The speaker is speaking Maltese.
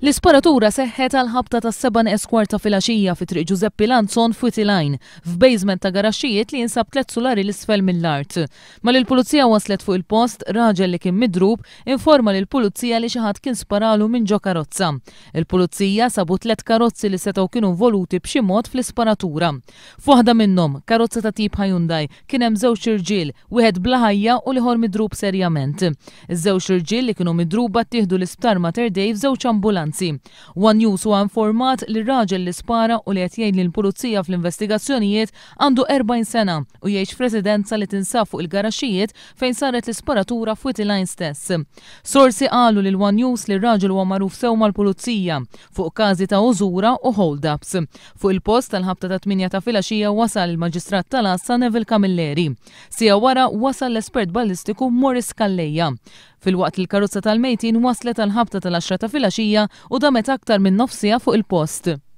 L-isparatura seħħet għal ħabta ta' seban eskwarta fil-axija fi triq Giuseppi Lanzon f'Witilajn, f'basement ta' garaxxijiet li jinsab tlet solari l-isfel mill-art. Mal l pulizija waslet fuq il-post, raġel li kien midrub informa l pulizija li xaħat kien sparalu minn ġo karozza. Il-pulizija sabu tlet karozzi li setaw kienu voluti b'xi mod fl-isparatura. Fuħda minnhom, karozza ta' tip Hyundai, kien hemm żewġ irġiel, wieħed blaħajja u liħor midrub serjament. Iż-żewġ irġiel li kienu midruba ttieħdu l-isptar Mater Dave żewġ ambulanza ċirkostanzi. One News huwa informat li raġel li spara u li qed li lill-pulizija fl-investigazzjonijiet għandu 40 sena u jgħix presidenza li tinsab fuq il-garaxijiet fejn saret l-isparatura fuq il stess. Sorsi qalu l One News li raġel huwa magħruf sew mal-pulizija fuq każi ta' użura u hold-ups. Fuq il-post tal-ħabta ta' 8 ta' filgħaxija wasal il-Maġistrat tal-Assa Neville Camilleri. Sija wara wasal l-espert ballistiku Morris Kalleja. في الوقت الكاروسة الميتين وصلت الهبطة العشرة في العشية وضمت أكثر من نفسها فوق البوست.